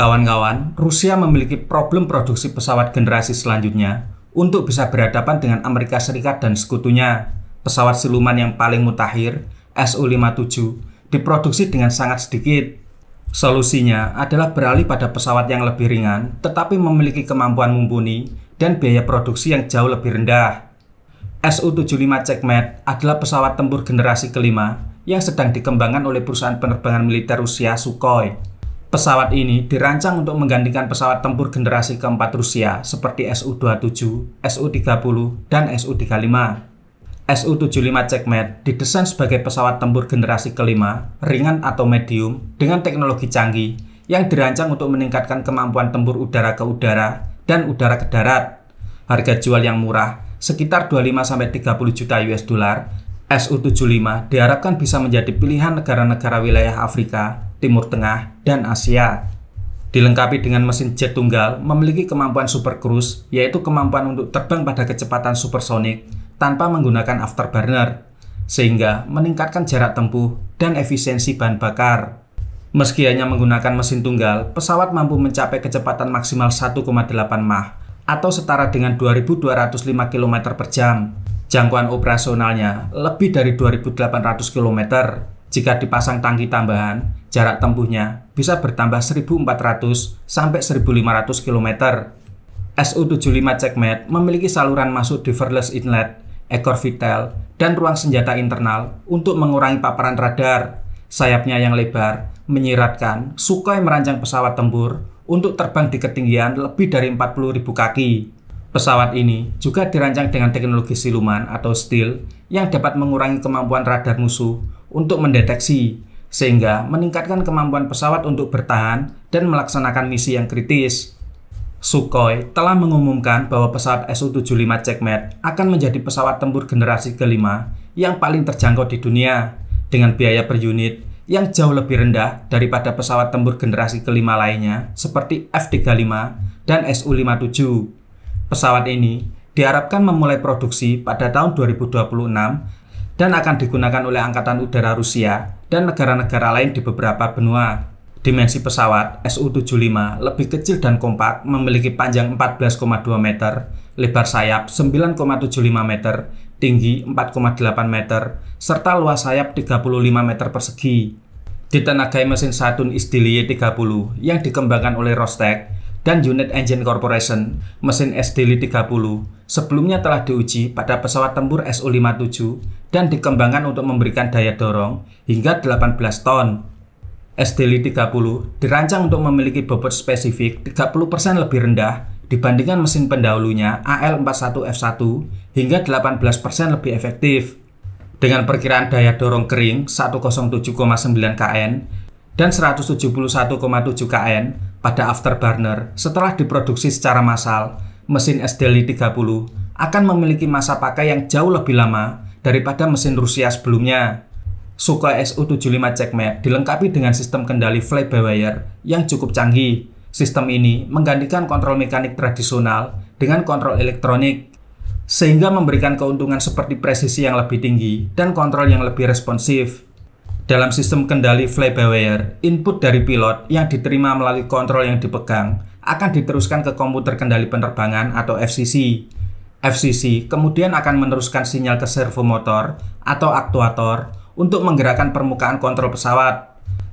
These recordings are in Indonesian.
Kawan-kawan, Rusia memiliki problem produksi pesawat generasi selanjutnya untuk bisa berhadapan dengan Amerika Serikat dan sekutunya. Pesawat siluman yang paling mutakhir, Su-57, diproduksi dengan sangat sedikit. Solusinya adalah beralih pada pesawat yang lebih ringan tetapi memiliki kemampuan mumpuni dan biaya produksi yang jauh lebih rendah. Su-75 Checkmate adalah pesawat tempur generasi kelima yang sedang dikembangkan oleh perusahaan penerbangan militer Rusia Sukhoi pesawat ini dirancang untuk menggantikan pesawat tempur generasi keempat Rusia seperti Su-27, Su-30, dan Su-35. Su-75 Checkmate didesain sebagai pesawat tempur generasi kelima, ringan atau medium, dengan teknologi canggih yang dirancang untuk meningkatkan kemampuan tempur udara ke udara dan udara ke darat. Harga jual yang murah, sekitar 25-30 juta US dollar, Su-75 diharapkan bisa menjadi pilihan negara-negara wilayah Afrika Timur Tengah, dan Asia. Dilengkapi dengan mesin jet tunggal, memiliki kemampuan super cruise, yaitu kemampuan untuk terbang pada kecepatan supersonik tanpa menggunakan afterburner, sehingga meningkatkan jarak tempuh dan efisiensi bahan bakar. Meski hanya menggunakan mesin tunggal, pesawat mampu mencapai kecepatan maksimal 1,8 Mach atau setara dengan 2.205 km per jam. Jangkauan operasionalnya lebih dari 2.800 km jika dipasang tangki tambahan jarak tempuhnya bisa bertambah 1.400 sampai 1.500 km. Su-75 Checkmate memiliki saluran masuk diverless inlet, ekor vital, dan ruang senjata internal untuk mengurangi paparan radar. Sayapnya yang lebar menyiratkan Sukhoi merancang pesawat tempur untuk terbang di ketinggian lebih dari 40.000 kaki. Pesawat ini juga dirancang dengan teknologi siluman atau steel yang dapat mengurangi kemampuan radar musuh untuk mendeteksi sehingga meningkatkan kemampuan pesawat untuk bertahan dan melaksanakan misi yang kritis. Sukhoi telah mengumumkan bahwa pesawat Su-75 Checkmate akan menjadi pesawat tempur generasi kelima yang paling terjangkau di dunia dengan biaya per unit yang jauh lebih rendah daripada pesawat tempur generasi kelima lainnya seperti F-35 dan Su-57. Pesawat ini diharapkan memulai produksi pada tahun 2026 dan akan digunakan oleh Angkatan Udara Rusia dan negara-negara lain di beberapa benua. Dimensi pesawat Su-75 lebih kecil dan kompak, memiliki panjang 14,2 meter, lebar sayap 9,75 meter, tinggi 4,8 meter, serta luas sayap 35 meter persegi. Ditenagai mesin Saturn Isdilie 30 yang dikembangkan oleh Rostec dan Unit Engine Corporation, mesin Isdilie 30 sebelumnya telah diuji pada pesawat tempur Su-57 dan dikembangkan untuk memberikan daya dorong hingga 18 ton. SDL-30 dirancang untuk memiliki bobot spesifik 30% lebih rendah dibandingkan mesin pendahulunya AL-41F1 hingga 18% lebih efektif. Dengan perkiraan daya dorong kering 107,9 kN dan 171,7 kN pada afterburner setelah diproduksi secara massal mesin SDLI 30 akan memiliki masa pakai yang jauh lebih lama daripada mesin Rusia sebelumnya. Sukhoi Su-75 Checkmate dilengkapi dengan sistem kendali fly by wire yang cukup canggih. Sistem ini menggantikan kontrol mekanik tradisional dengan kontrol elektronik, sehingga memberikan keuntungan seperti presisi yang lebih tinggi dan kontrol yang lebih responsif. Dalam sistem kendali fly by wire, input dari pilot yang diterima melalui kontrol yang dipegang akan diteruskan ke komputer kendali penerbangan atau FCC. FCC kemudian akan meneruskan sinyal ke servo motor atau aktuator untuk menggerakkan permukaan kontrol pesawat.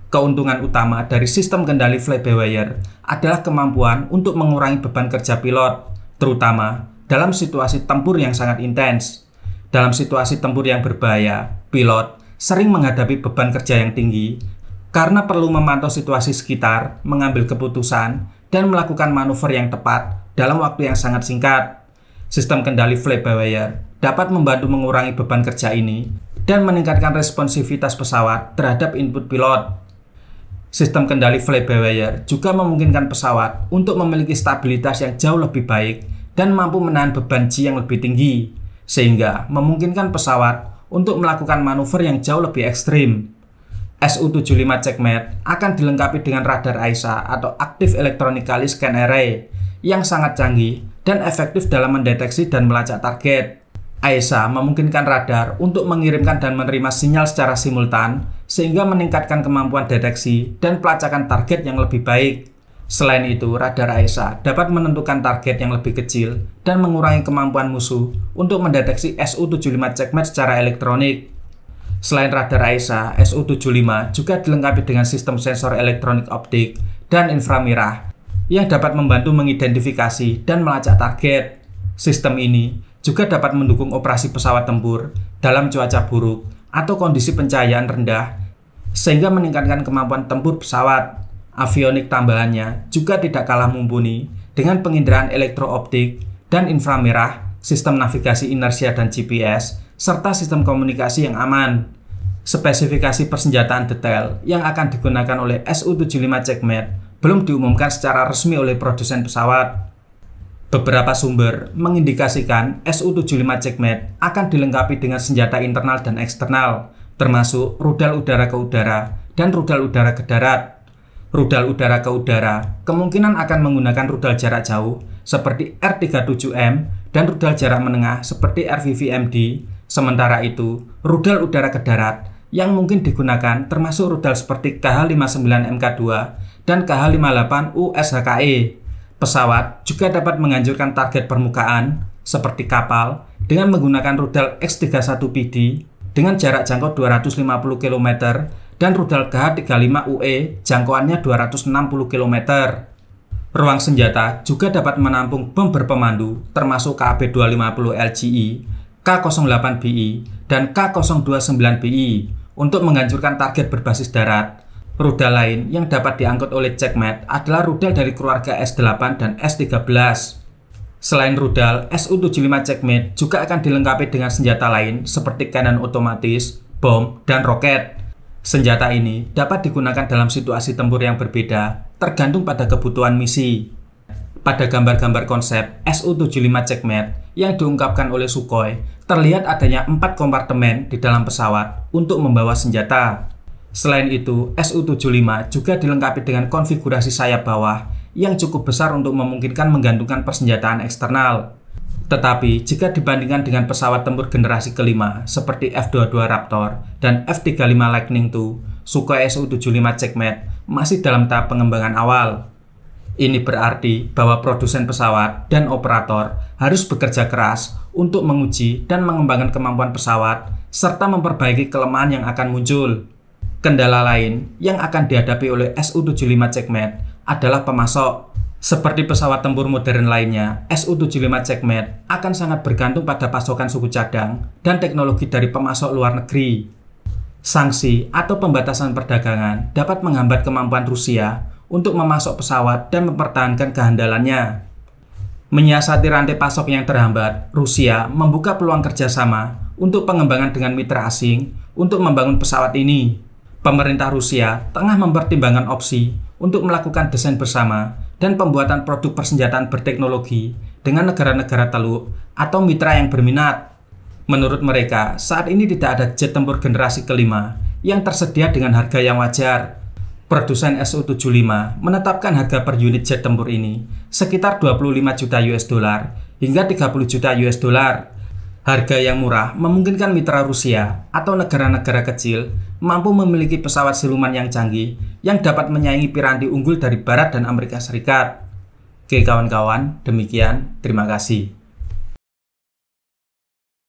Keuntungan utama dari sistem kendali by wire adalah kemampuan untuk mengurangi beban kerja pilot, terutama dalam situasi tempur yang sangat intens. Dalam situasi tempur yang berbahaya, pilot sering menghadapi beban kerja yang tinggi karena perlu memantau situasi sekitar, mengambil keputusan, dan melakukan manuver yang tepat dalam waktu yang sangat singkat. Sistem kendali fly by wire dapat membantu mengurangi beban kerja ini dan meningkatkan responsivitas pesawat terhadap input pilot. Sistem kendali fly by wire juga memungkinkan pesawat untuk memiliki stabilitas yang jauh lebih baik dan mampu menahan beban G yang lebih tinggi, sehingga memungkinkan pesawat untuk melakukan manuver yang jauh lebih ekstrim SU-75 Checkmate akan dilengkapi dengan radar AISA atau Active Electronically Scan Array yang sangat canggih dan efektif dalam mendeteksi dan melacak target. AESA memungkinkan radar untuk mengirimkan dan menerima sinyal secara simultan sehingga meningkatkan kemampuan deteksi dan pelacakan target yang lebih baik. Selain itu, radar AESA dapat menentukan target yang lebih kecil dan mengurangi kemampuan musuh untuk mendeteksi SU-75 Checkmate secara elektronik. Selain radar AESA, SU-75 juga dilengkapi dengan sistem sensor elektronik optik dan inframerah yang dapat membantu mengidentifikasi dan melacak target. Sistem ini juga dapat mendukung operasi pesawat tempur dalam cuaca buruk atau kondisi pencahayaan rendah sehingga meningkatkan kemampuan tempur pesawat. Avionik tambahannya juga tidak kalah mumpuni dengan penginderaan elektrooptik dan inframerah, sistem navigasi inersia dan GPS serta sistem komunikasi yang aman. Spesifikasi persenjataan detail yang akan digunakan oleh Su-75 Checkmate belum diumumkan secara resmi oleh produsen pesawat. Beberapa sumber mengindikasikan Su-75 Checkmate akan dilengkapi dengan senjata internal dan eksternal, termasuk rudal udara ke udara dan rudal udara ke darat. Rudal udara ke udara kemungkinan akan menggunakan rudal jarak jauh seperti R37M dan rudal jarak menengah seperti RVVMD Sementara itu, rudal udara ke darat yang mungkin digunakan termasuk rudal seperti KH-59MK2 dan KH-58USHKE. Pesawat juga dapat menganjurkan target permukaan seperti kapal dengan menggunakan rudal X-31PD dengan jarak jangkau 250 km dan rudal KH-35UE jangkauannya 260 km. Ruang senjata juga dapat menampung bom berpemandu termasuk KAB-250 LGE K08BI dan K029BI untuk menghancurkan target berbasis darat. Rudal lain yang dapat diangkut oleh Checkmate adalah rudal dari keluarga S8 dan S13. Selain rudal, Su-75 Checkmate juga akan dilengkapi dengan senjata lain seperti kanan otomatis, bom, dan roket. Senjata ini dapat digunakan dalam situasi tempur yang berbeda, tergantung pada kebutuhan misi. Pada gambar-gambar konsep Su-75 Checkmate yang diungkapkan oleh Sukhoi, terlihat adanya empat kompartemen di dalam pesawat untuk membawa senjata. Selain itu, Su-75 juga dilengkapi dengan konfigurasi sayap bawah yang cukup besar untuk memungkinkan menggantungkan persenjataan eksternal. Tetapi, jika dibandingkan dengan pesawat tempur generasi kelima seperti F-22 Raptor dan F-35 Lightning II, Sukhoi Su-75 Checkmate masih dalam tahap pengembangan awal. Ini berarti bahwa produsen pesawat dan operator harus bekerja keras untuk menguji dan mengembangkan kemampuan pesawat serta memperbaiki kelemahan yang akan muncul. Kendala lain yang akan dihadapi oleh SU-75 Checkmate adalah pemasok. Seperti pesawat tempur modern lainnya, SU-75 Checkmate akan sangat bergantung pada pasokan suku cadang dan teknologi dari pemasok luar negeri. Sanksi atau pembatasan perdagangan dapat menghambat kemampuan Rusia untuk memasok pesawat dan mempertahankan kehandalannya. Menyiasati rantai pasok yang terhambat, Rusia membuka peluang kerjasama untuk pengembangan dengan mitra asing untuk membangun pesawat ini. Pemerintah Rusia tengah mempertimbangkan opsi untuk melakukan desain bersama dan pembuatan produk persenjataan berteknologi dengan negara-negara teluk atau mitra yang berminat. Menurut mereka, saat ini tidak ada jet tempur generasi kelima yang tersedia dengan harga yang wajar produsen SU-75 menetapkan harga per unit jet tempur ini sekitar 25 juta US dollar hingga 30 juta US dollar. Harga yang murah memungkinkan mitra Rusia atau negara-negara kecil mampu memiliki pesawat siluman yang canggih yang dapat menyaingi piranti unggul dari Barat dan Amerika Serikat. Oke kawan-kawan, demikian. Terima kasih.